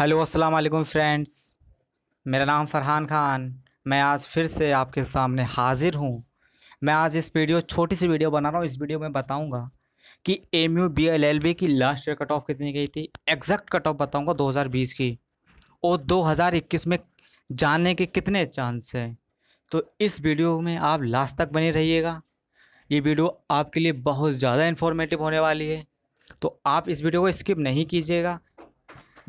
hello अस्सलाम वालेकुम friends मेरा नाम फ़रहान खान मैं आज फिर से आपके सामने हाज़िर हूँ मैं आज इस वीडियो छोटी सी वीडियो बना रहा हूँ इस वीडियो में बताऊँगा कि M U B L L B की लास्ट ईयर कट ऑफ कितनी गई थी एग्जैक्ट कट ऑफ बताऊँगा 2020 की और 2021 में जाने के कितने चांस हैं तो इस वीडियो में आप लास्ट तक बने रहिएगा ये वीडियो आपके लिए बहुत ज़्यादा इन्फॉर्मेटिव होने वाली है तो आप इस वीडियो को स्किप नहीं कीजिएगा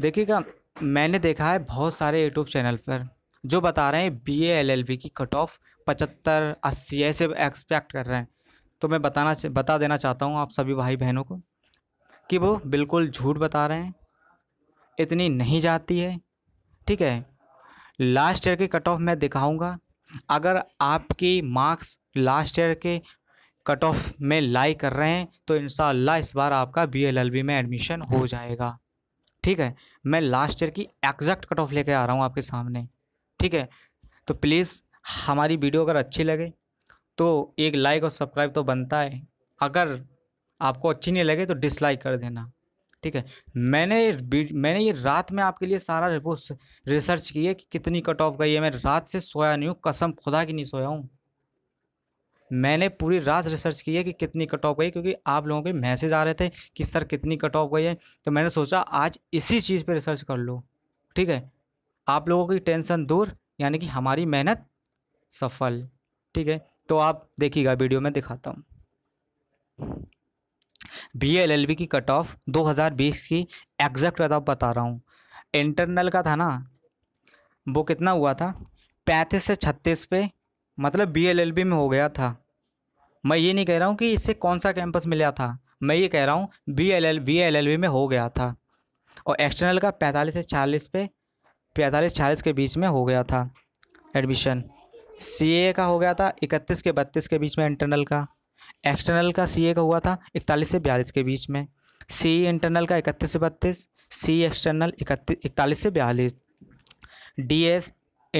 देखिएगा मैंने देखा है बहुत सारे यूट्यूब चैनल पर जो बता रहे हैं बी एल एल बी की कट ऑफ पचहत्तर अस्सी ऐसे एक्सपेक्ट कर रहे हैं तो मैं बताना बता देना चाहता हूँ आप सभी भाई बहनों को कि वो बिल्कुल झूठ बता रहे हैं इतनी नहीं जाती है ठीक है लास्ट ईयर के कट ऑफ मैं दिखाऊंगा अगर आपकी मार्क्स लास्ट ईयर के कट ऑफ में लाई कर रहे हैं तो इन इस बार आपका बी एल एल बी में एडमिशन हो जाएगा ठीक है मैं लास्ट ईयर की एग्जैक्ट कट ऑफ लेके आ रहा हूँ आपके सामने ठीक है तो प्लीज़ हमारी वीडियो अगर अच्छी लगे तो एक लाइक और सब्सक्राइब तो बनता है अगर आपको अच्छी नहीं लगे तो डिसलाइक कर देना ठीक है मैंने मैंने ये रात में आपके लिए सारा रिपोर्ट रिसर्च की है कि कितनी कट ऑफ गई है मैं रात से सोया नहीं हूँ कसम खुदा की नहीं सोया हूँ मैंने पूरी रात रिसर्च की है कि कितनी कट ऑफ गई क्योंकि आप लोगों के मैसेज आ रहे थे कि सर कितनी कट ऑफ गई है तो मैंने सोचा आज इसी चीज़ पर रिसर्च कर लो ठीक है आप लोगों की टेंशन दूर यानी कि हमारी मेहनत सफल ठीक है तो आप देखिएगा वीडियो में दिखाता हूँ बी एल एल बी की कट ऑफ 2020 की एग्जैक्ट कट ऑफ बता रहा हूँ इंटरनल का था ना वो कितना हुआ था पैंतीस से छत्तीस पे मतलब बी एल एल बी में हो गया था मैं ये नहीं कह रहा हूँ कि इससे कौन सा कैंपस मिला था मैं ये कह रहा हूँ B L L B L L B में हो गया था और एक्सटर्नल का पैंतालीस से छियालीस पे पैंतालीस छियालीस के बीच में हो गया था एडमिशन सी ए का हो गया था इकतीस के बत्तीस के बीच में इंटरनल का एक्सटर्नल का सी ए का हुआ था इकतालीस से बयालीस के बीच में सी इंटरनल का इकतीस से बत्तीस सी एक्सटर्नल इकतीस इकतालीस से बयालीस डी एस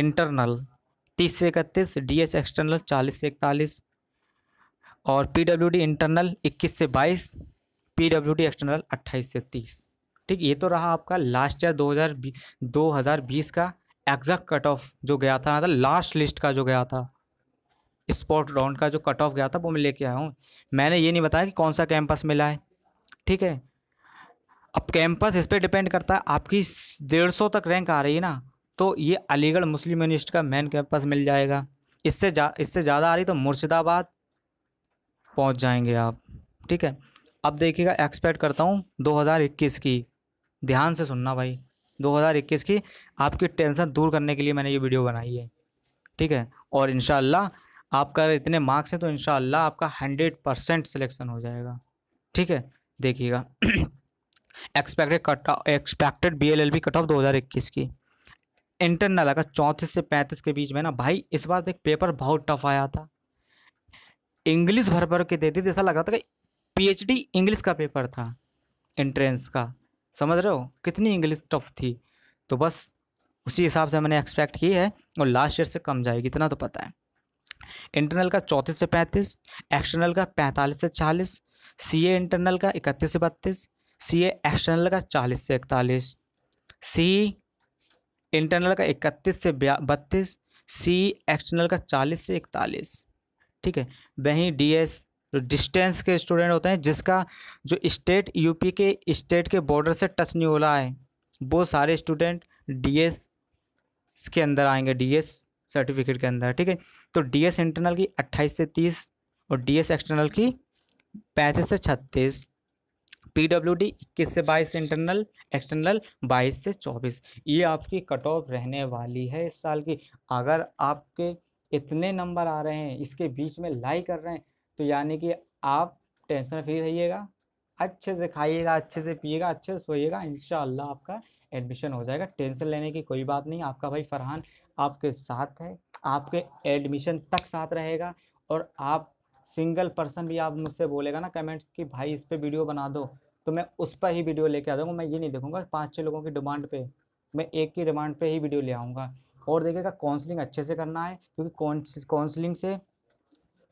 इंटरनल तीस से इकतीस डी एस एक्सटर्नल चालीस से इकतालीस और पी डब्ल्यू डी इंटरनल इक्कीस से बाईस पी डब्ल्यू डी एक्सटर्नल अट्ठाईस से तीस ठीक ये तो रहा आपका लास्ट ईयर दो हज़ार दो हज़ार बीस का एग्जैक्ट कट ऑफ जो गया था मतलब लास्ट लिस्ट का जो गया था स्पॉट राउंड का जो कट ऑफ गया था वो मैं लेके आया हूँ मैंने ये नहीं बताया कि कौन सा कैंपस मिला है ठीक है अब कैंपस इस पर डिपेंड करता है आपकी डेढ़ सौ तक रैंक आ रही है ना तो ये अलीगढ़ मुस्लिम यूनिवर्सिटी का मेन कैंपस मिल जाएगा इससे जा इससे ज़्यादा आ रही तो मुर्शिदाबाद पहुंच जाएंगे आप ठीक है अब देखिएगा एक्सपेक्ट करता हूँ 2021 की ध्यान से सुनना भाई 2021 की आपकी टेंशन दूर करने के लिए मैंने ये वीडियो बनाई है ठीक है और इन आपका इतने मार्क्स हैं तो इन आपका हंड्रेड परसेंट हो जाएगा ठीक है देखिएगा expected cut expected B L L B cut off दो हज़ार इक्कीस की इंटरनल अगर चौंतीस से पैंतीस के बीच में ना भाई इस बार एक पेपर बहुत टफ आया था इंग्लिश भर भर के देती थी तो ऐसा लग रहा था कि पीएचडी इंग्लिश का पेपर था एंट्रेंस का समझ रहे हो कितनी इंग्लिश टफ थी तो बस उसी हिसाब से मैंने एक्सपेक्ट की है और लास्ट ईयर से कम जाएगी इतना तो पता है इंटरनल का चौंतीस से पैंतीस एक्सटर्नल का पैंतालीस से चालीस सी ए इंटरनल का इकतीस से बत्तीस सी एक्सटर्नल का चालीस से इकतालीस सी इंटरनल का इकतीस से बत्तीस सी एक्सटर्नल का चालीस से इकतालीस ठीक है वहीं डीएस जो डिस्टेंस के स्टूडेंट होते हैं जिसका जो स्टेट यूपी के स्टेट के बॉर्डर से टच नहीं हो रहा है वो सारे स्टूडेंट डीएस के अंदर आएंगे डीएस सर्टिफिकेट के अंदर ठीक है तो डीएस इंटरनल की अट्ठाईस से तीस और डीएस एक्सटर्नल की पैंतीस से छत्तीस पी डब्ल्यू डी इक्कीस से बाईस इंटरनल एक्सटर्नल बाईस से चौबीस ये आपकी कट ऑफ रहने वाली है इस साल की अगर आपके इतने नंबर आ रहे हैं इसके बीच में लाई कर रहे हैं तो यानी कि आप टेंशन फ्री रहिएगा अच्छे से खाइएगा अच्छे से पिएगा अच्छे से सोइएगा इन आपका एडमिशन हो जाएगा टेंशन लेने की कोई बात नहीं आपका भाई फरहान आपके साथ है आपके एडमिशन तक साथ रहेगा और आप सिंगल पर्सन भी आप मुझसे बोलेगा ना कमेंट कि भाई इस पर वीडियो बना दो तो मैं उस पर ही वीडियो लेके आ जाऊँगा मैं ये नहीं देखूँगा पाँच छः लोगों की डिमांड पर मैं एक ही रिमांड पे ही वीडियो ले आऊँगा और देखिएगा काउंसलिंग अच्छे से करना है क्योंकि काउंसलिंग से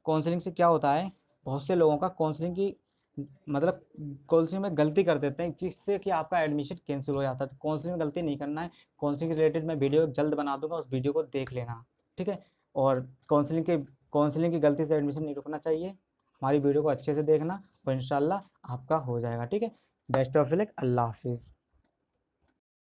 काउंसलिंग से क्या होता है बहुत से लोगों का काउंसलिंग की मतलब काउंसलिंग में गलती कर देते हैं जिससे कि आपका एडमिशन कैंसिल हो जाता है तो काउंसलिंग में गलती नहीं करना है काउंसलिंग के रिलेटेड मैं वीडियो जल्द बना दूंगा उस वीडियो को देख लेना ठीक है और काउंसलिंग के काउंसलिंग की गलती से एडमिशन नहीं रुकना चाहिए हमारी वीडियो को अच्छे से देखना और इन आपका हो जाएगा ठीक है बेस्ट ऑफ लक अल्लाह हाफिज़